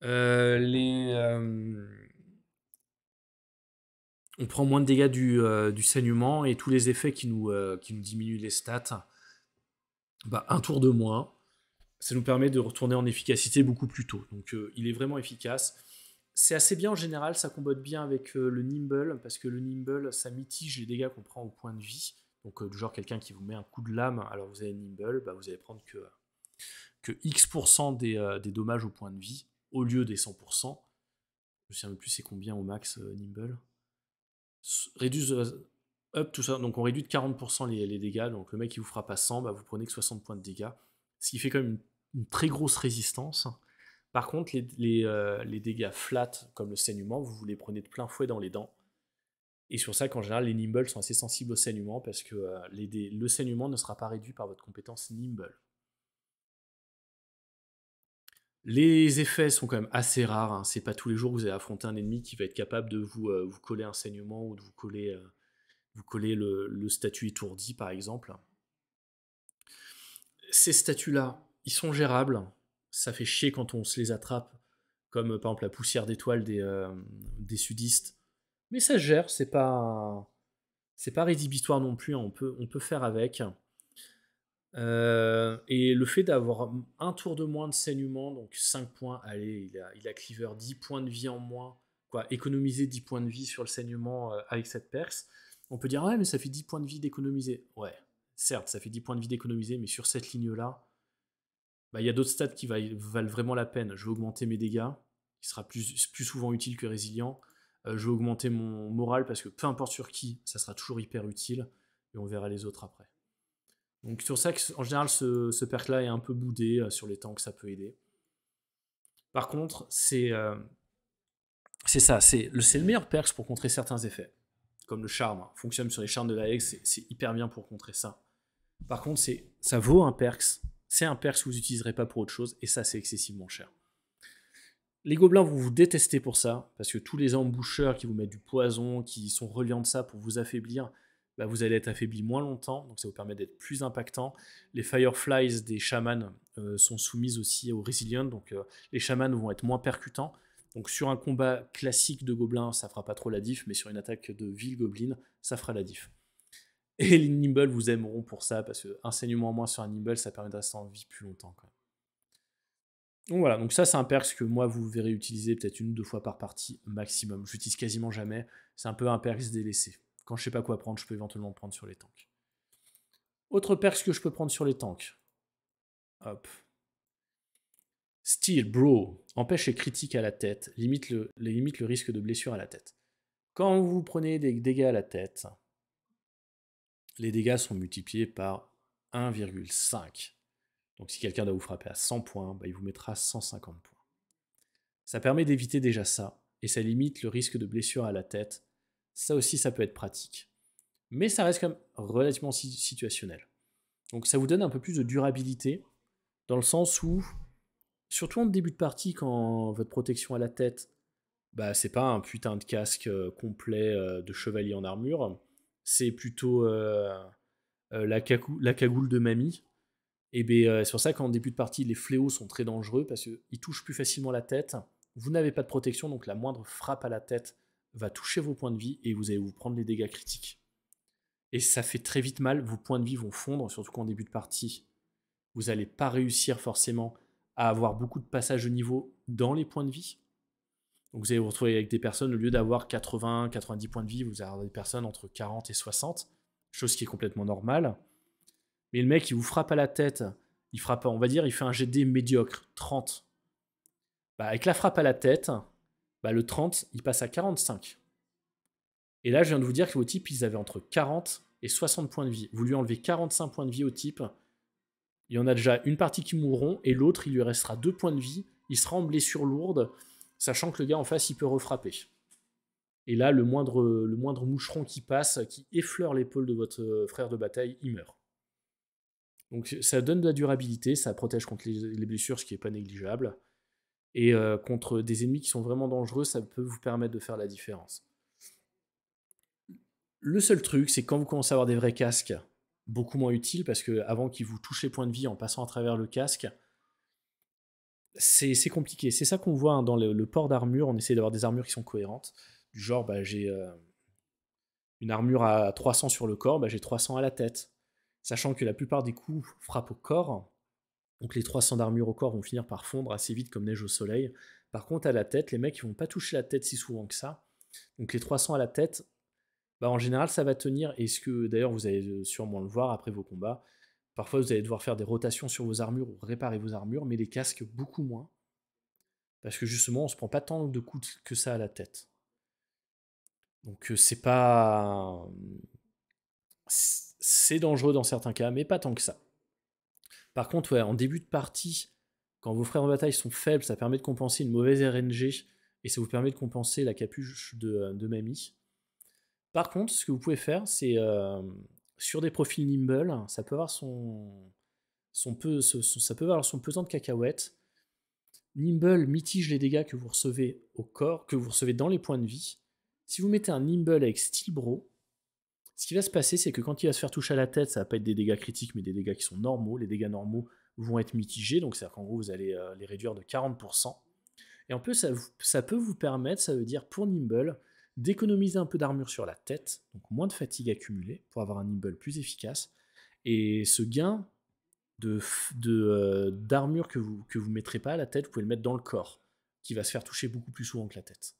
Euh, les, euh, on prend moins de dégâts euh, du, saignement et tous les effets qui nous, euh, qui nous diminuent les stats, bah, un tour de moins. Ça nous permet de retourner en efficacité beaucoup plus tôt. Donc euh, il est vraiment efficace. C'est assez bien en général, ça combotte bien avec le Nimble, parce que le Nimble, ça mitige les dégâts qu'on prend au point de vie. Donc, du genre, quelqu'un qui vous met un coup de lame, alors vous avez Nimble, bah, vous allez prendre que, que X% des, dommages au point de vie, au lieu des 100%. Je ne sais même plus c'est combien au max Nimble réduisent euh, up tout ça. Donc on réduit de 40% les, dégâts. Donc le mec qui vous frappe à 100, bah, vous prenez que 60 points de dégâts. Ce qui fait quand même une, très grosse résistance. Par contre, les, euh, dégâts flat, comme le saignement, vous les prenez de plein fouet dans les dents. Et sur ça qu'en général, les nimbles sont assez sensibles au saignement parce que euh, le saignement ne sera pas réduit par votre compétence nimble. Les effets sont quand même assez rares. Hein. C'est pas tous les jours que vous allez affronter un ennemi qui va être capable de vous, euh, vous coller un saignement ou de vous coller, euh, vous coller le, statut étourdi, par exemple. Ces statuts-là, ils sont gérables. Ça fait chier quand on se les attrape, comme euh, par exemple la poussière d'étoile des, sudistes. Mais ça gère, c'est pas, c'est pas rédhibitoire non plus. Hein. On, peut, on peut faire avec. Euh, et le fait d'avoir un tour de moins de saignement, donc 5 points, allez, il a, cleaver 10 points de vie en moins, quoi, économiser 10 points de vie sur le saignement euh, avec cette perse. On peut dire, ouais, mais ça fait 10 points de vie d'économiser. Ouais, certes, ça fait 10 points de vie d'économiser, mais sur cette ligne-là, bah, il y a d'autres stats qui valent vraiment la peine. Je vais augmenter mes dégâts, qui sera plus, plus souvent utile que résilient. Euh, je vais augmenter mon moral parce que peu importe sur qui, ça sera toujours hyper utile et on verra les autres après. Donc sur ça, en général, ce, ce perk-là est un peu boudé euh, sur les temps que ça peut aider. Par contre, c'est euh, ça, c'est le, meilleur perk pour contrer certains effets, comme le charme. Hein. fonctionne sur les charmes de la c'est hyper bien pour contrer ça. Par contre, ça vaut un perks. C'est un perks que vous n'utiliserez pas pour autre chose, et ça, c'est excessivement cher. Les gobelins vont vous détester pour ça, parce que tous les emboucheurs qui vous mettent du poison, qui sont reliants de ça pour vous affaiblir, bah, vous allez être affaibli moins longtemps, donc ça vous permet d'être plus impactant. Les Fireflies des chamans euh, sont soumises aussi au Resilient, donc euh, les chamans vont être moins percutants. Donc sur un combat classique de gobelins, ça fera pas trop la diff, mais sur une attaque de ville goblin, ça fera la diff. Et les Nimble vous aimeront pour ça, parce que un saignement en moins sur un Nimble, ça permet de rester en vie plus longtemps. Donc voilà, donc ça c'est un perks que moi vous verrez utiliser peut-être une ou deux fois par partie maximum. Je J'utilise quasiment jamais, c'est un peu un perks délaissé. Quand je sais pas quoi prendre, je peux éventuellement prendre sur les tanks. Autre perche que je peux prendre sur les tanks. Hop. Steel, bro, empêche les critiques à la tête, limite le, le risque de blessure à la tête. Quand vous prenez des dégâts à la tête, les dégâts sont multipliés par 1,5. Donc si quelqu'un doit vous frapper à 100 points, bah, il vous mettra 150 points. Ça permet d'éviter déjà ça, et ça limite le risque de blessure à la tête ça aussi, ça peut être pratique. Mais ça reste quand même relativement situationnel. Donc ça vous donne un peu plus de durabilité, dans le sens où, surtout en début de partie, quand votre protection à la tête, bah c'est pas un putain de casque euh, complet euh, de chevalier en armure, c'est plutôt euh, la, la, cagoule de mamie. Et bien c'est pour ça qu'en début de partie, les fléaux sont très dangereux parce qu'ils touchent plus facilement la tête. Vous n'avez pas de protection, donc la moindre frappe à la tête va toucher vos points de vie et vous allez vous prendre les dégâts critiques. Et ça fait très vite mal, vos points de vie vont fondre, surtout qu'en début de partie, vous n'allez pas réussir forcément à avoir beaucoup de passages au niveau dans les points de vie. Donc vous allez vous retrouver avec des personnes, au lieu d'avoir 80, 90 points de vie, vous allez avoir des personnes entre 40 et 60, chose qui est complètement normale. Mais le mec, il vous frappe à la tête, il frappe, on va dire, il fait un GD médiocre, 30. Bah, avec la frappe à la tête, bah, le 30, il passe à 45. Et là, je viens de vous dire que vos types, ils avaient entre 40 et 60 points de vie. Vous lui enlevez 45 points de vie au type, il y en a déjà une partie qui mourront, et l'autre, il lui restera 2 points de vie, il sera en blessure lourde, sachant que le gars en face, il peut refrapper. Et là, le moindre, le moindre moucheron qui passe, qui effleure l'épaule de votre euh, frère de bataille, il meurt. Donc ça donne de la durabilité, ça protège contre les, blessures, ce qui n'est pas négligeable. Et contre des ennemis qui sont vraiment dangereux, ça peut vous permettre de faire la différence. Le seul truc, c'est quand vous commencez à avoir des vrais casques, beaucoup moins utiles, parce que avant qu'ils vous touchent les points de vie en passant à travers le casque, c'est compliqué. C'est ça qu'on voit hein, dans le, port d'armure. On essaie d'avoir des armures qui sont cohérentes. Du genre, bah, j'ai une armure à 300 sur le corps, bah, j'ai 300 à la tête. Sachant que la plupart des coups frappent au corps, donc les 300 d'armure au corps vont finir par fondre assez vite comme neige au soleil. Par contre, à la tête, les mecs, ils vont pas toucher la tête si souvent que ça. Donc les 300 à la tête, bah, en général, ça va tenir. Et ce que d'ailleurs, vous allez euh, sûrement le voir après vos combats. Parfois, vous allez devoir faire des rotations sur vos armures ou réparer vos armures, mais les casques, beaucoup moins. Parce que justement, on se prend pas tant de coups que ça à la tête. Donc euh, c'est pas. C'est dangereux dans certains cas, mais pas tant que ça. Par contre, ouais, en début de partie, quand vos frères en bataille sont faibles, ça permet de compenser une mauvaise RNG et ça vous permet de compenser la capuche euh, de, mamie. Par contre, ce que vous pouvez faire, c'est euh, sur des profils nimble, ça peut avoir son, peu, ça peut avoir son pesant de cacahuètes. Nimble mitige les dégâts que vous recevez au corps, que vous recevez dans les points de vie. Si vous mettez un Nimble avec Steel Bro, ce qui va se passer, c'est que quand il va se faire toucher à la tête, ça va pas être des dégâts critiques, mais des dégâts qui sont normaux. Les dégâts normaux vont être mitigés, donc c'est-à-dire qu'en gros, vous allez euh, les réduire de 40%. Et en plus, ça, peut vous permettre, ça veut dire pour Nimble, d'économiser un peu d'armure sur la tête, donc moins de fatigue accumulée, pour avoir un Nimble plus efficace. Et ce gain euh, d'armure que vous que vous mettrez pas à la tête, vous pouvez le mettre dans le corps, qui va se faire toucher beaucoup plus souvent que la tête.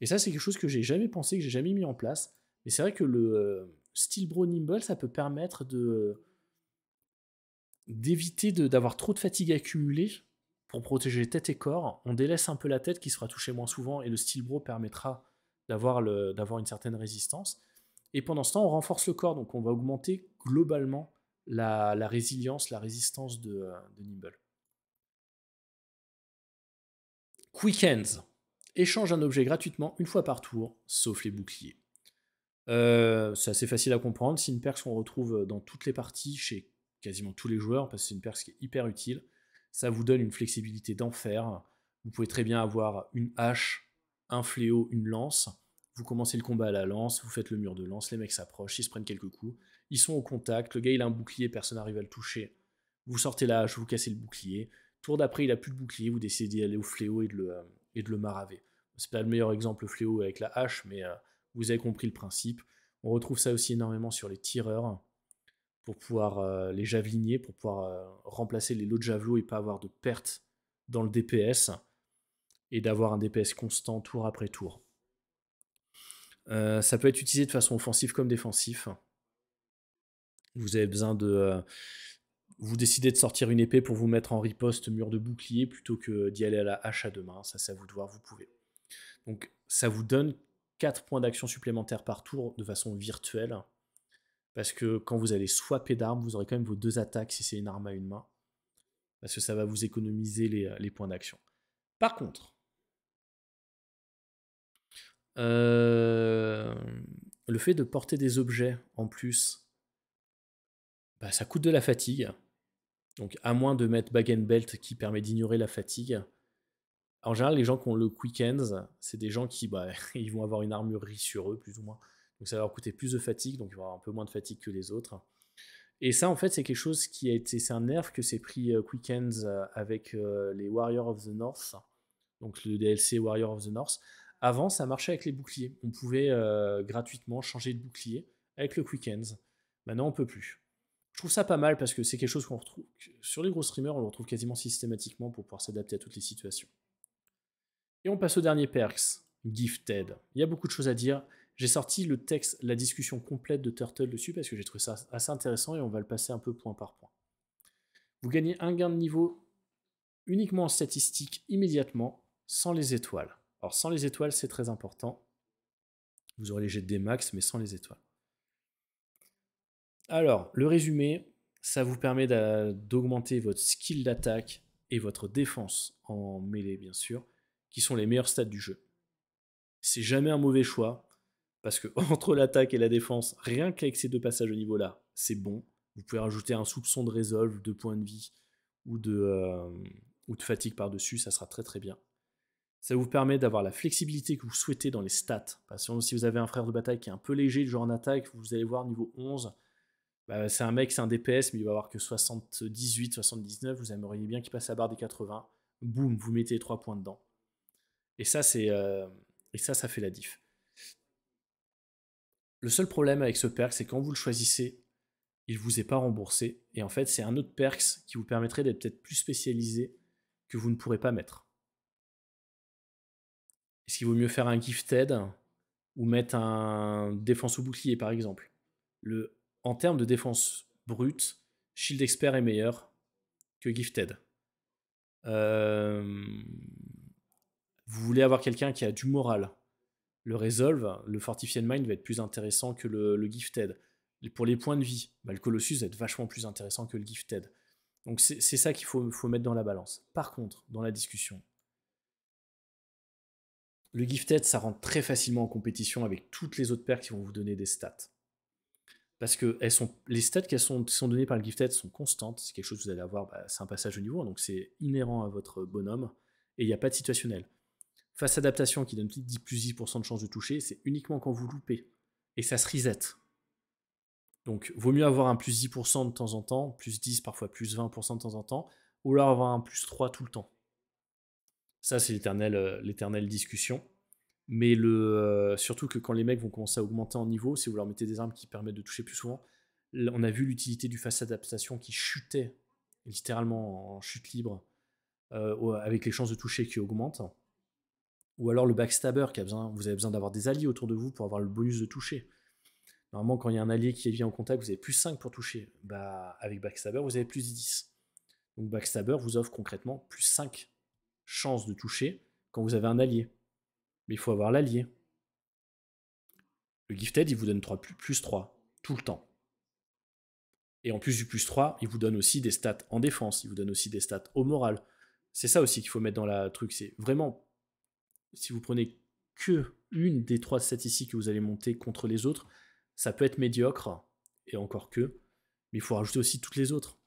Et ça, c'est quelque chose que j'ai jamais pensé, que j'ai jamais mis en place. Mais c'est vrai que le euh, Steelbro nimble, ça peut permettre de d'éviter d'avoir trop de fatigue accumulée pour protéger tête et corps. On délaisse un peu la tête qui sera touchée moins souvent et le Steelbro permettra d'avoir une certaine résistance. Et pendant ce temps, on renforce le corps, donc on va augmenter globalement la, résilience, la résistance de, Nimble. Quick Échange un objet gratuitement une fois par tour, sauf les boucliers. Euh, c'est assez facile à comprendre. C'est une perks qu'on retrouve euh, dans toutes les parties chez quasiment tous les joueurs parce que c'est une perche qui est hyper utile. Ça vous donne une flexibilité d'enfer. Vous pouvez très bien avoir une hache, un fléau, une lance. Vous commencez le combat à la lance, vous faites le mur de lance, les mecs s'approchent, ils se prennent quelques coups, ils sont au contact, le gars il a un bouclier, personne n'arrive à le toucher. Vous sortez la hache, vous cassez le bouclier. Tour d'après, il a plus de bouclier, vous décidez d'aller au fléau et de le, euh, et de le maraver. C'est pas le meilleur exemple, le fléau avec la hache, mais vous avez compris le principe. On retrouve ça aussi énormément sur les tireurs pour pouvoir euh, les javeliniers, pour pouvoir euh, remplacer les lots de javelots et pas avoir de pertes dans le DPS et d'avoir un DPS constant tour après tour. Euh, ça peut être utilisé de façon offensive comme défensif. Vous avez besoin de. vous décider de sortir une épée pour vous mettre en riposte mur de bouclier plutôt que d'y aller à la hache à deux mains. Ça, c'est à vous de voir, vous pouvez. Donc, ça vous donne 4 points d'action supplémentaires par tour de façon virtuelle. Parce que quand vous allez swapper d'armes, vous aurez quand même vos deux attaques si c'est une arme à une main. Parce que ça va vous économiser les, euh, points d'action. Par contre, euh, le fait de porter des objets en plus, bah, ça coûte de la fatigue. Donc à moins de mettre Bag and Belt qui permet d'ignorer la fatigue, en général, les gens qui ont le quick ends c'est des gens qui bah, ils vont avoir une armurerie sur eux, plus ou moins. Donc ça va leur coûter plus de fatigue, donc ils vont avoir un peu moins de fatigue que les autres. Et ça, en fait, c'est quelque chose qui a été. C'est un nerf que s'est pris euh, Quick Ends euh, avec euh, les Warriors of the North, donc le DLC Warriors of the North. Avant, ça marchait avec les boucliers. On pouvait gratuitement changer de bouclier avec le Quick Ends. Maintenant, on peut plus. Je trouve ça pas mal parce que c'est quelque chose qu'on retrouve. Sur les gros streamers, on le retrouve quasiment systématiquement pour pouvoir s'adapter à toutes les situations. Et on passe au dernier perks, Gifted. Il y a beaucoup de choses à dire. J'ai sorti le texte, la discussion complète de Turtle dessus parce que j'ai trouvé ça assez intéressant et on va le passer un peu point par point. Vous gagnez un gain de niveau uniquement en statistique immédiatement sans les étoiles. Alors sans les étoiles, c'est très important. Vous aurez les jets des max, mais sans les étoiles. Alors, le résumé, ça vous permet d'augmenter votre skill d'attaque et votre défense en mêlée, bien sûr qui sont les meilleurs stats du jeu. C'est jamais un mauvais choix, parce que entre l'attaque et la défense, rien qu'avec ces deux passages au niveau-là, c'est bon. Vous pouvez rajouter un soupçon de résolve, de points de vie ou de, euh, ou de fatigue par-dessus, ça sera très très bien. Ça vous permet d'avoir la flexibilité que vous souhaitez dans les stats. que si vous avez un frère de bataille qui est un peu léger, genre en attaque, vous allez voir niveau 11, bah, c'est un mec, c'est un DPS, mais il va avoir que 78, 79, vous aimeriez bien qu'il passe à la barre des 80. Boum, vous mettez 3 points dedans. Et ça, c'est euh, et ça, ça fait la diff. Le seul problème avec ce perk, c'est quand vous le choisissez, il vous est pas remboursé. Et en fait, c'est un autre perk qui vous permettrait d'être peut-être plus spécialisé que vous ne pourrez pas mettre. Est-ce qu'il vaut mieux faire un gifted ou mettre un défense au bouclier, par exemple le, En termes de défense brute, Shield Expert est meilleur que Gifted. Euh, vous voulez avoir quelqu'un qui a du moral. Le Resolve, le Fortified Mind va être plus intéressant que le, Gifted. Et pour les points de vie, bah, le Colossus va être vachement plus intéressant que le Gifted. Donc c'est ça qu'il faut, mettre dans la balance. Par contre, dans la discussion, le Gifted, ça rentre très facilement en compétition avec toutes les autres paires qui vont vous donner des stats. Parce que les stats qui sont, sont, données par le Gifted sont constantes. C'est quelque chose que vous allez avoir, bah, c'est un passage au niveau, donc c'est inhérent à votre bonhomme. Et il n'y a pas de situationnel. Face adaptation qui donne 10 plus 10% de chance de toucher, c'est uniquement quand vous loupez. Et ça se reset. Donc, vaut mieux avoir un plus 10% de temps en temps, plus 10, parfois plus 20% de temps en temps, ou alors avoir un plus 3 tout le temps. Ça, c'est euh, l'éternelle discussion. Mais le, euh, surtout que quand les mecs vont commencer à augmenter en niveau, si vous leur mettez des armes qui permettent de toucher plus souvent, on a vu l'utilité du face adaptation qui chutait, littéralement en chute libre, euh, avec les chances de toucher qui augmentent. Ou alors le backstabber qui a besoin, vous avez besoin d'avoir des alliés autour de vous pour avoir le bonus de toucher. Normalement, quand il y a un allié qui vient en contact, vous avez plus 5 pour toucher. Bah, avec Backstabber, vous avez plus 10. Donc Backstabber vous offre concrètement plus 5 chances de toucher quand vous avez un allié. Mais il faut avoir l'allié. Le Gifted, il vous donne 3, plus 3, tout le temps. Et en plus du plus 3, il vous donne aussi des stats en défense, il vous donne aussi des stats au moral. C'est ça aussi qu'il faut mettre dans la truc, c'est vraiment si vous prenez que une des trois statistiques que vous allez monter contre les autres, ça peut être médiocre, et encore que, mais il faut rajouter aussi toutes les autres.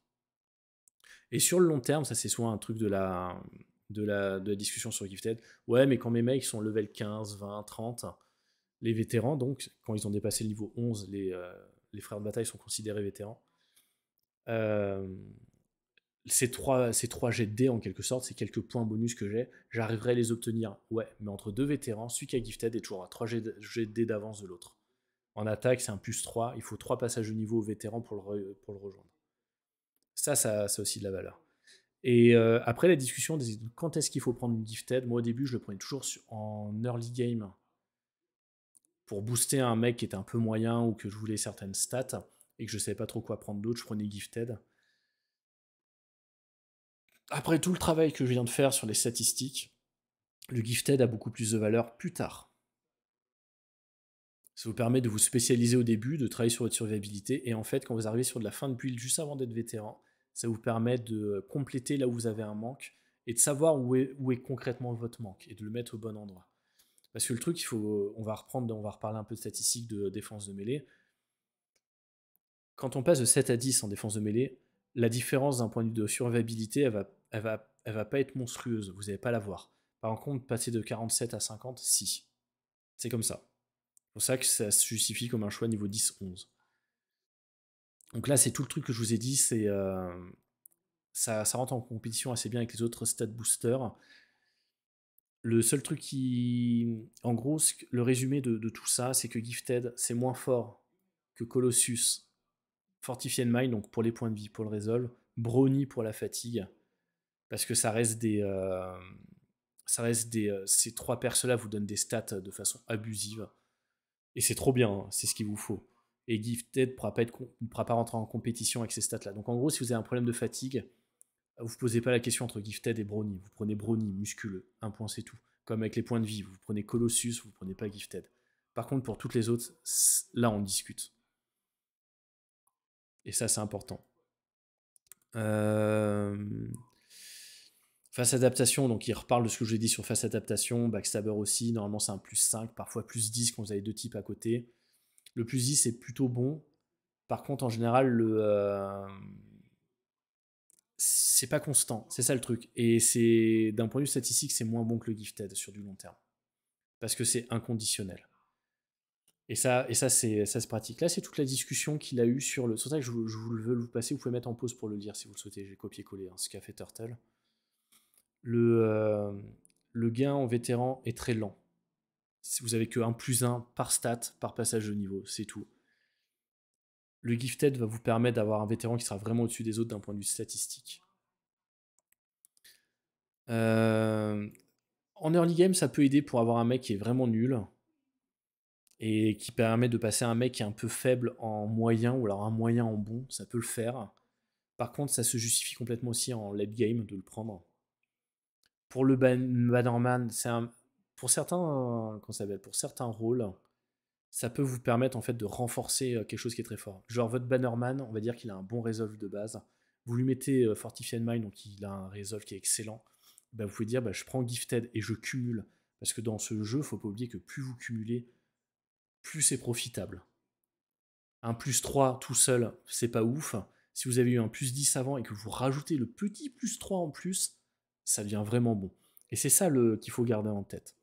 Et sur le long terme, ça c'est souvent un truc de la, de la, discussion sur Gifted. Ouais, mais quand mes mecs sont level 15, 20, 30, les vétérans, donc, quand ils ont dépassé le niveau 11, les, euh, les frères de bataille sont considérés vétérans. Euh, ces trois, ces jets en quelque sorte, ces quelques points bonus que j'ai, j'arriverai à les obtenir. Ouais, mais entre deux vétérans, celui qui a gifted est toujours à 3 jets d'avance de l'autre. En attaque, c'est un plus 3, il faut 3 passages de niveau au vétéran pour le, pour le rejoindre. Ça, ça, aussi de la valeur. Et euh, après la discussion quand est-ce qu'il faut prendre une gifted, moi au début je le prenais toujours en early game pour booster un mec qui était un peu moyen ou que je voulais certaines stats et que je ne savais pas trop quoi prendre d'autre, je prenais gifted après tout le travail que je viens de faire sur les statistiques, le gifted a beaucoup plus de valeur plus tard. Ça vous permet de vous spécialiser au début, de travailler sur votre survivabilité, et en fait, quand vous arrivez sur de la fin de build juste avant d'être vétéran, ça vous permet de compléter là où vous avez un manque et de savoir où est, concrètement votre manque et de le mettre au bon endroit. Parce que le truc, il faut, on va reprendre, on va reparler un peu de statistiques de défense de mêlée. Quand on passe de 7 à 10 en défense de mêlée, la différence d'un point de vue de survivabilité, elle va elle va, va pas être monstrueuse, vous n'allez pas la voir. Par contre, passer de 47 à 50, si. C'est comme ça. C'est pour ça que ça se justifie comme un choix niveau 10-11. Donc là, c'est tout le truc que je vous ai dit, c'est euh, ça, rentre en compétition assez bien avec les autres stat boosters. Le seul truc qui. En gros, le résumé de, tout ça, c'est que Gifted, c'est moins fort que Colossus, Fortified Mind, donc pour les points de vie, pour le résolve, Brownie pour la fatigue, parce que ça reste des. Euh, ça reste des euh, ces trois persos-là vous donnent des stats de façon abusive. Et c'est trop bien, hein, c'est ce qu'il vous faut. Et Gifted ne pourra, pas être, rentrer en compétition avec ces stats-là. Donc en gros, si vous avez un problème de fatigue, vous ne posez pas la question entre Gifted et brony Vous prenez brony musculeux, un point c'est tout. Comme avec les points de vie, vous prenez Colossus, vous ne prenez pas Gifted. Par contre, pour toutes les autres, là on discute. Et ça, c'est important. Euh... Face adaptation, donc il reparle de ce que j'ai dit sur face adaptation, backstabber aussi, normalement c'est un plus 5, parfois plus 10 quand vous avez deux types à côté. Le plus 10 c'est plutôt bon. Par contre, en général, euh, C'est pas constant, c'est ça le truc. Et c'est d'un point de vue statistique, c'est moins bon que le gifted sur du long terme. Parce que c'est inconditionnel. Et ça, et ça, c'est, ça se pratique. Là, c'est toute la discussion qu'il a eu sur le. C'est ça que je, vous le veux passer. Vous pouvez mettre en pause pour le lire si vous le souhaitez. J'ai copié-collé hein, ce qu'a fait Turtle. Euh, le, gain en vétéran est très lent. Vous avez que 1 plus 1 par stat, par passage de niveau, c'est tout. Le gifted va vous permettre d'avoir un vétéran qui sera vraiment au-dessus des autres d'un point de vue statistique. Euh, en early game, ça peut aider pour avoir un mec qui est vraiment nul et qui permet de passer un mec qui est un peu faible en moyen ou alors un moyen en bon, ça peut le faire. Par contre, ça se justifie complètement aussi en late game de le prendre pour le bannerman, c'est un, pour certains, euh, pour certains rôles, ça peut vous permettre en fait de renforcer euh, quelque chose qui est très fort. Genre votre Bannerman, on va dire qu'il a un bon resolve de base. Vous lui mettez euh, Fortified Mind, donc il a un resolve qui est excellent. Bah, vous pouvez dire, bah, je prends Gifted et je cumule. Parce que dans ce jeu, faut pas oublier que plus vous cumulez, plus c'est profitable. Un plus 3 tout seul, c'est pas ouf. Si vous avez eu un plus 10 avant et que vous rajoutez le petit plus 3 en plus, ça devient vraiment bon. Et c'est ça qu'il faut garder en tête.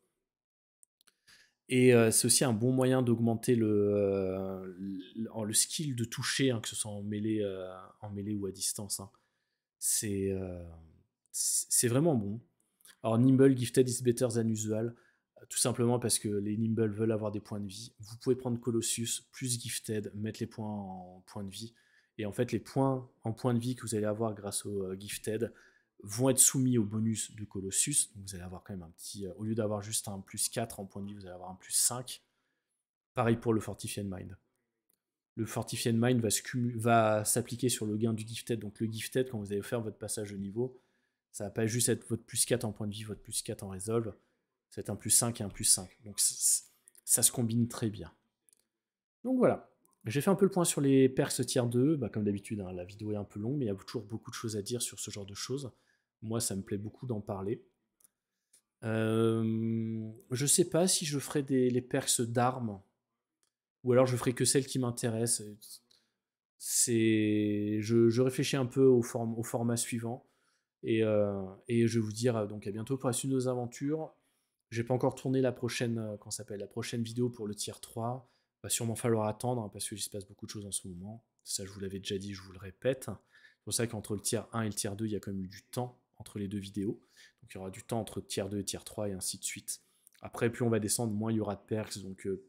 Et euh, c'est aussi un bon moyen d'augmenter le, euh, le skill de toucher, hein, que ce soit en mêlée, euh, en mêlée ou à distance. Hein. C'est, c'est vraiment bon. Alors, Nimble Gifted is better than usual, tout simplement parce que les Nimble veulent avoir des points de vie. Vous pouvez prendre Colossus plus Gifted, mettre les points en points de vie. Et en fait, les points en points de vie que vous allez avoir grâce au Gifted, vont être soumis au bonus de Colossus. Donc vous allez avoir quand même un petit. Euh, au lieu d'avoir juste un plus 4 en point de vie, vous allez avoir un plus 5. Pareil pour le Fortified Mind. Le Fortified Mind va, s'appliquer sur le gain du Gifted. Donc le Gifted, quand vous allez faire votre passage de niveau, ça va pas juste être votre plus 4 en point de vie, votre plus 4 en va C'est un plus 5 et un plus 5. Donc ça se combine très bien. Donc voilà. J'ai fait un peu le point sur les perks tiers 2. Bah, comme d'habitude, hein, la vidéo est un peu longue, mais il y a toujours beaucoup de choses à dire sur ce genre de choses. Moi, ça me plaît beaucoup d'en parler. Je euh, je sais pas si je ferai des, les perks d'armes ou alors je ferai que celles qui m'intéressent. je, réfléchis un peu au, au format suivant et, euh, je vous dire donc à bientôt pour la suite de nos aventures. J'ai pas encore tourné la prochaine, euh, s'appelle la prochaine vidéo pour le tier 3. Va sûrement falloir attendre hein, parce qu'il se passe beaucoup de choses en ce moment. Ça, je vous l'avais déjà dit, je vous le répète. C'est pour ça qu'entre le tiers 1 et le tiers 2, il y a quand même eu du temps entre les deux vidéos. Donc il y aura du temps entre tiers 2 et tiers 3 et ainsi de suite. Après, plus on va descendre, moins il y aura de perks. Donc euh,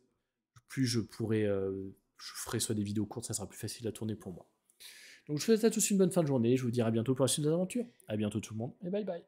plus je pourrai, euh, je ferai soit des vidéos courtes, ça sera plus facile à tourner pour moi. Donc je vous souhaite à tous une bonne fin de journée. Je vous dis à bientôt pour la suite de l'aventure. À bientôt tout le monde et bye bye.